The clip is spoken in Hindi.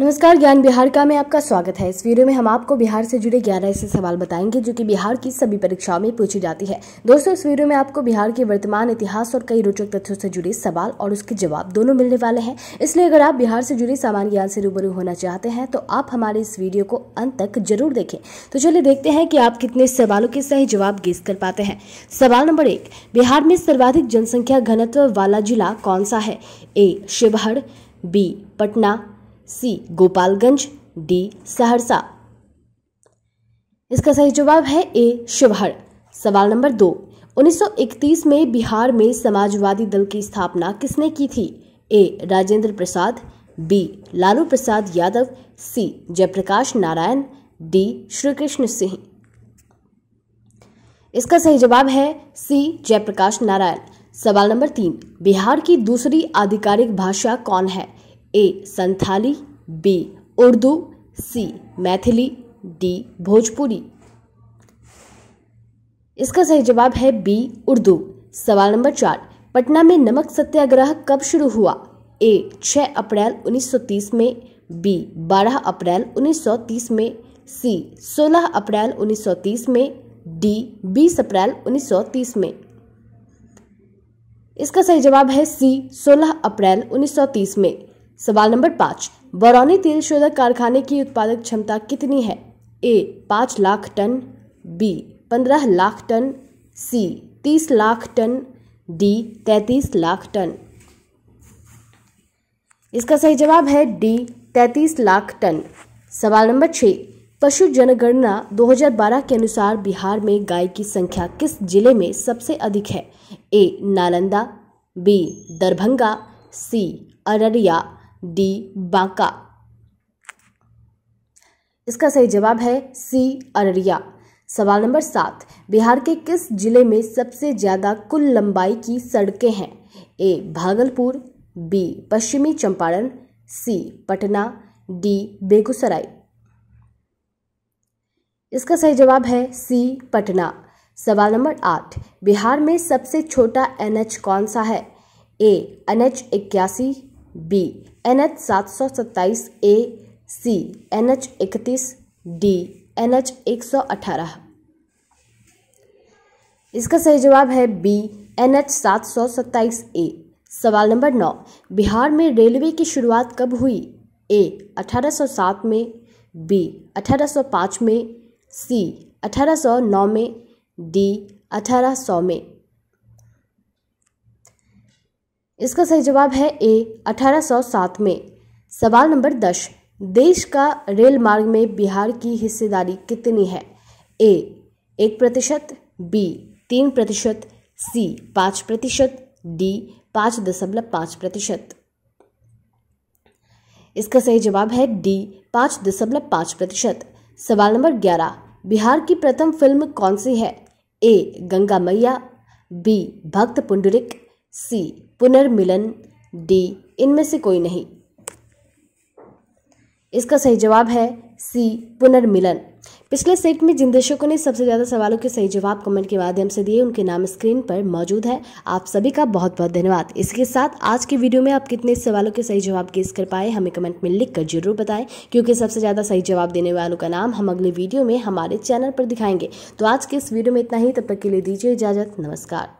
नमस्कार ज्ञान बिहार का में आपका स्वागत है इस वीडियो में हम आपको बिहार से जुड़े ग्यारह ऐसे सवाल बताएंगे जो कि बिहार की सभी परीक्षाओं में पूछी जाती है दोस्तों इस वीडियो में आपको बिहार के वर्तमान इतिहास और कई रोचक तथ्यों से जुड़े सवाल और उसके जवाब दोनों मिलने वाले हैं इसलिए अगर आप बिहार से जुड़े सामान्य ज्ञान से रूबरू होना चाहते हैं तो आप हमारे इस वीडियो को अंत तक जरूर देखें तो चलिए देखते हैं कि आप कितने सवालों के सही जवाब गेस कर पाते हैं सवाल नंबर एक बिहार में सर्वाधिक जनसंख्या घनत्व वाला जिला कौन सा है A Sheohar B Patna C Gopalganj D Saharsa इसका सही जवाब है ए शिवहर सवाल नंबर दो 1931 में बिहार में समाजवादी दल की स्थापना किसने की थी A Rajendra Prasad B Lalu Prasad Yadav C Jayaprakash Narayan D Shri Krishna Singh इसका सही जवाब है सी जयप्रकाश नारायण सवाल नंबर तीन बिहार की दूसरी आधिकारिक भाषा कौन है A Santhali B Urdu C Maithili D Bhojpuri इसका सही जवाब है बी उर्दू सवाल नंबर चार पटना में नमक सत्याग्रह कब शुरू हुआ ए 6 अप्रैल 1930 में बी 12 अप्रैल 1930 में सी 16 अप्रैल 1930 में डी 20 अप्रैल 1930 में इसका सही जवाब है सी 16 अप्रैल 1930 में सवाल नंबर पाँच बरौनी तेल शोधक कारखाने की उत्पादक क्षमता कितनी है ए पाँच लाख टन बी पंद्रह लाख टन सी तीस लाख टन डी तैतीस लाख टन इसका सही जवाब है डी तैतीस लाख टन सवाल नंबर छः पशु जनगणना 2012 के अनुसार बिहार में गाय की संख्या किस जिले में सबसे अधिक है A Nalanda B Darbhanga C Araria D Banka इसका सही जवाब है सी अररिया सवाल नंबर सात बिहार के किस जिले में सबसे ज़्यादा कुल लंबाई की सड़कें हैं ए Bhagalpur B Paschimi Champaran C Patna D Begusarai इसका सही जवाब है सी पटना सवाल नंबर आठ बिहार में सबसे छोटा एनएच कौन सा है ए एनएच इक्यासी बी एन एच सात सौ सत्ताईस ए सी एन एच इकतीस डी एन एच एक सौ अठारह इसका सही जवाब है बी एन एच सात सौ सत्ताईस ए सवाल नंबर नौ बिहार में रेलवे की शुरुआत कब हुई ए अठारह सौ सात में बी अठारह सौ पाँच में सी अठारह सौ नौ में डी अठारह सौ में इसका सही जवाब है ए 1807 में सवाल नंबर दस देश का रेल मार्ग में बिहार की हिस्सेदारी कितनी है ए एक प्रतिशत बी तीन प्रतिशत सी पाँच प्रतिशत डी पाँच दशमलव पाँच प्रतिशत इसका सही जवाब है डी पाँच दशमलव पाँच प्रतिशत सवाल नंबर ग्यारह बिहार की प्रथम फिल्म कौन सी है ए गंगा मैया बी भक्त पुंडरिक सी पुनर्मिलन डी इनमें से कोई नहीं इसका सही जवाब है सी पुनर्मिलन पिछले सेट में जिन दर्शकों ने सबसे ज़्यादा सवालों के सही जवाब कमेंट के माध्यम से दिए उनके नाम स्क्रीन पर मौजूद है आप सभी का बहुत बहुत धन्यवाद इसके साथ आज की वीडियो में आप कितने सवालों के सही जवाब गेस कर पाए हमें कमेंट में लिख कर जरूर बताएं क्योंकि सबसे ज़्यादा सही जवाब देने वालों का नाम हम अगले वीडियो में हमारे चैनल पर दिखाएंगे तो आज के इस वीडियो में इतना ही तब तक के लिए दीजिए इजाज़त नमस्कार